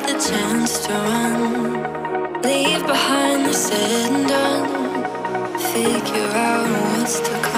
the chance to run Leave behind the said and done Figure out what's to come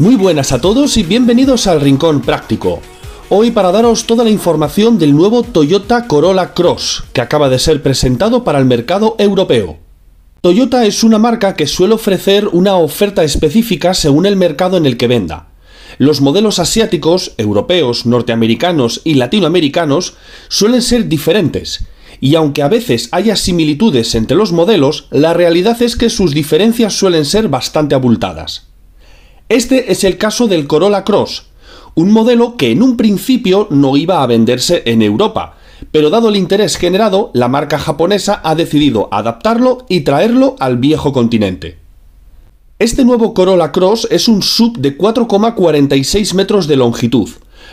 Muy buenas a todos y bienvenidos al Rincón Práctico. Hoy para daros toda la información del nuevo Toyota Corolla Cross, que acaba de ser presentado para el mercado europeo. Toyota es una marca que suele ofrecer una oferta específica según el mercado en el que venda. Los modelos asiáticos, europeos, norteamericanos y latinoamericanos suelen ser diferentes, y aunque a veces haya similitudes entre los modelos, la realidad es que sus diferencias suelen ser bastante abultadas. Este es el caso del Corolla Cross, un modelo que en un principio no iba a venderse en Europa, pero dado el interés generado, la marca japonesa ha decidido adaptarlo y traerlo al viejo continente. Este nuevo Corolla Cross es un sub de 4,46 metros de longitud,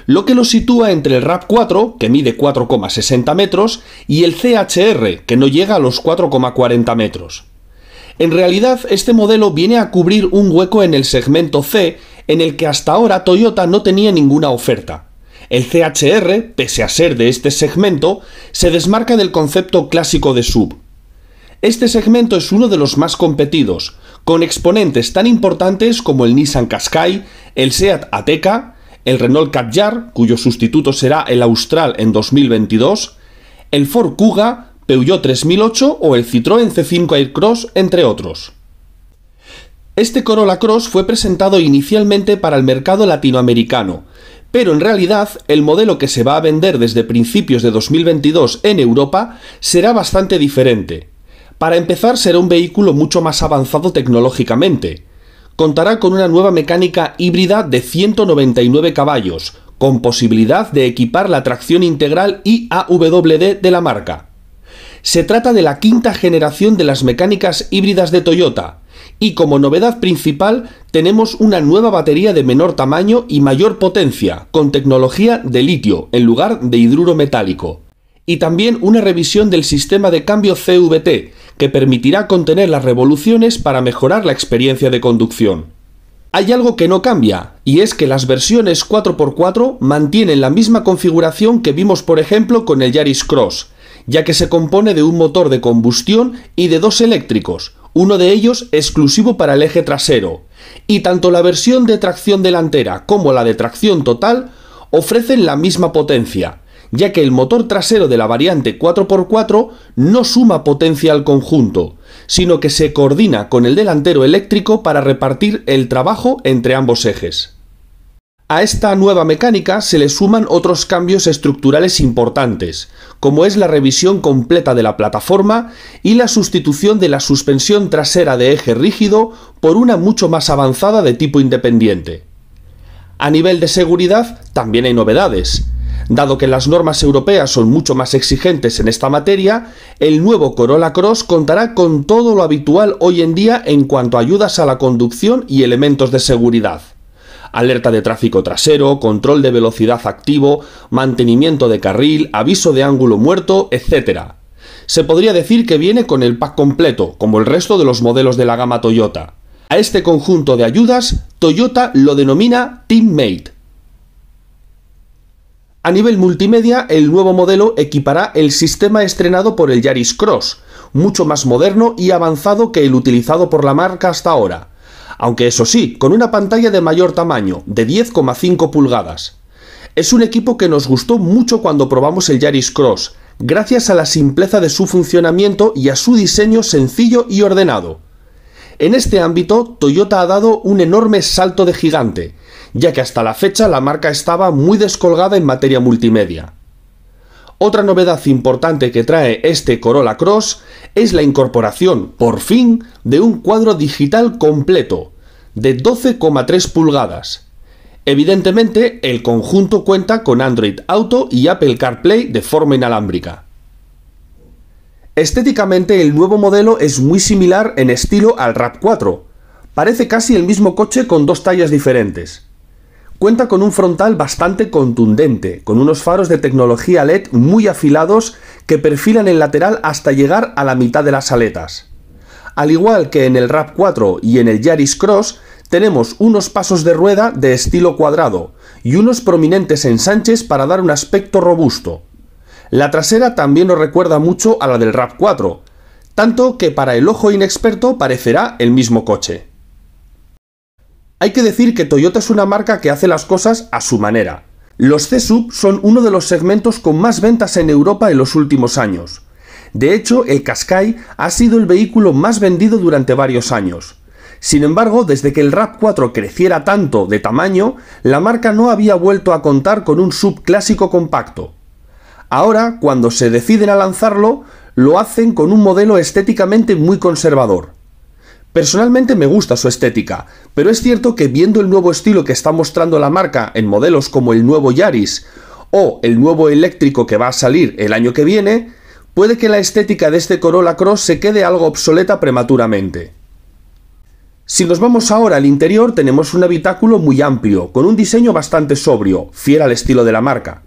lo que lo sitúa entre el Rap 4 que mide 4,60 metros, y el CHR, que no llega a los 4,40 metros. En realidad, este modelo viene a cubrir un hueco en el segmento C, en el que hasta ahora Toyota no tenía ninguna oferta. El CHR, pese a ser de este segmento, se desmarca del concepto clásico de sub. Este segmento es uno de los más competidos, con exponentes tan importantes como el Nissan Qashqai, el Seat Ateca, el Renault Kadjar, cuyo sustituto será el Austral en 2022, el Ford Kuga Peugeot 3008 o el Citroën C5 Cross, entre otros. Este Corolla Cross fue presentado inicialmente para el mercado latinoamericano, pero en realidad el modelo que se va a vender desde principios de 2022 en Europa será bastante diferente. Para empezar será un vehículo mucho más avanzado tecnológicamente. Contará con una nueva mecánica híbrida de 199 caballos, con posibilidad de equipar la tracción integral y AWD de la marca. Se trata de la quinta generación de las mecánicas híbridas de Toyota, y como novedad principal tenemos una nueva batería de menor tamaño y mayor potencia, con tecnología de litio en lugar de hidruro metálico. Y también una revisión del sistema de cambio CVT, que permitirá contener las revoluciones para mejorar la experiencia de conducción. Hay algo que no cambia, y es que las versiones 4x4 mantienen la misma configuración que vimos por ejemplo con el Yaris Cross, ya que se compone de un motor de combustión y de dos eléctricos, uno de ellos exclusivo para el eje trasero, y tanto la versión de tracción delantera como la de tracción total ofrecen la misma potencia, ya que el motor trasero de la variante 4x4 no suma potencia al conjunto, sino que se coordina con el delantero eléctrico para repartir el trabajo entre ambos ejes. A esta nueva mecánica se le suman otros cambios estructurales importantes, como es la revisión completa de la plataforma y la sustitución de la suspensión trasera de eje rígido por una mucho más avanzada de tipo independiente. A nivel de seguridad también hay novedades. Dado que las normas europeas son mucho más exigentes en esta materia, el nuevo Corolla Cross contará con todo lo habitual hoy en día en cuanto a ayudas a la conducción y elementos de seguridad alerta de tráfico trasero, control de velocidad activo, mantenimiento de carril, aviso de ángulo muerto, etc. Se podría decir que viene con el pack completo, como el resto de los modelos de la gama Toyota. A este conjunto de ayudas, Toyota lo denomina Teammate. A nivel multimedia, el nuevo modelo equipará el sistema estrenado por el Yaris Cross, mucho más moderno y avanzado que el utilizado por la marca hasta ahora aunque eso sí, con una pantalla de mayor tamaño, de 10,5 pulgadas. Es un equipo que nos gustó mucho cuando probamos el Yaris Cross, gracias a la simpleza de su funcionamiento y a su diseño sencillo y ordenado. En este ámbito, Toyota ha dado un enorme salto de gigante, ya que hasta la fecha la marca estaba muy descolgada en materia multimedia. Otra novedad importante que trae este Corolla Cross es la incorporación, por fin, de un cuadro digital completo, de 12,3 pulgadas. Evidentemente, el conjunto cuenta con Android Auto y Apple CarPlay de forma inalámbrica. Estéticamente, el nuevo modelo es muy similar en estilo al RAP4. Parece casi el mismo coche con dos tallas diferentes. Cuenta con un frontal bastante contundente, con unos faros de tecnología LED muy afilados que perfilan el lateral hasta llegar a la mitad de las aletas. Al igual que en el Rap 4 y en el Yaris Cross, tenemos unos pasos de rueda de estilo cuadrado y unos prominentes ensanches para dar un aspecto robusto. La trasera también nos recuerda mucho a la del Rap 4 tanto que para el ojo inexperto parecerá el mismo coche. Hay que decir que Toyota es una marca que hace las cosas a su manera. Los C-Sub son uno de los segmentos con más ventas en Europa en los últimos años. De hecho, el Qashqai ha sido el vehículo más vendido durante varios años. Sin embargo, desde que el Rap 4 creciera tanto de tamaño, la marca no había vuelto a contar con un sub clásico compacto. Ahora, cuando se deciden a lanzarlo, lo hacen con un modelo estéticamente muy conservador. Personalmente me gusta su estética, pero es cierto que viendo el nuevo estilo que está mostrando la marca en modelos como el nuevo Yaris o el nuevo eléctrico que va a salir el año que viene, puede que la estética de este Corolla Cross se quede algo obsoleta prematuramente. Si nos vamos ahora al interior tenemos un habitáculo muy amplio, con un diseño bastante sobrio, fiel al estilo de la marca.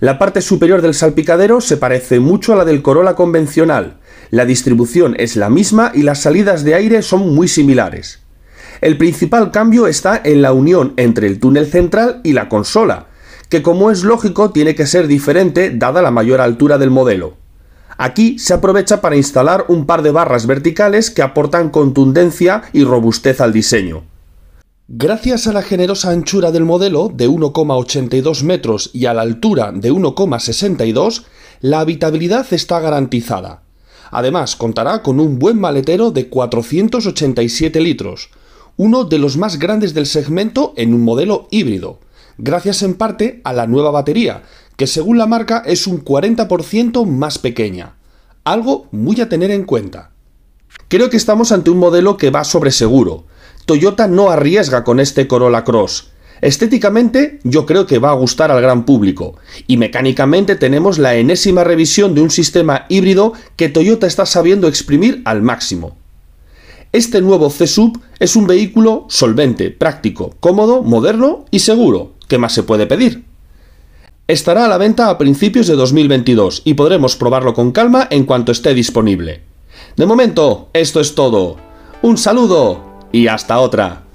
La parte superior del salpicadero se parece mucho a la del Corolla convencional, la distribución es la misma y las salidas de aire son muy similares. El principal cambio está en la unión entre el túnel central y la consola, que como es lógico tiene que ser diferente dada la mayor altura del modelo. Aquí se aprovecha para instalar un par de barras verticales que aportan contundencia y robustez al diseño. Gracias a la generosa anchura del modelo de 1,82 metros y a la altura de 1,62, la habitabilidad está garantizada. Además, contará con un buen maletero de 487 litros, uno de los más grandes del segmento en un modelo híbrido, gracias en parte a la nueva batería, que según la marca es un 40% más pequeña. Algo muy a tener en cuenta. Creo que estamos ante un modelo que va sobre seguro. Toyota no arriesga con este Corolla Cross. Estéticamente yo creo que va a gustar al gran público y mecánicamente tenemos la enésima revisión de un sistema híbrido que Toyota está sabiendo exprimir al máximo. Este nuevo C-Sub es un vehículo solvente, práctico, cómodo, moderno y seguro. ¿Qué más se puede pedir? Estará a la venta a principios de 2022 y podremos probarlo con calma en cuanto esté disponible. De momento, esto es todo. Un saludo y hasta otra.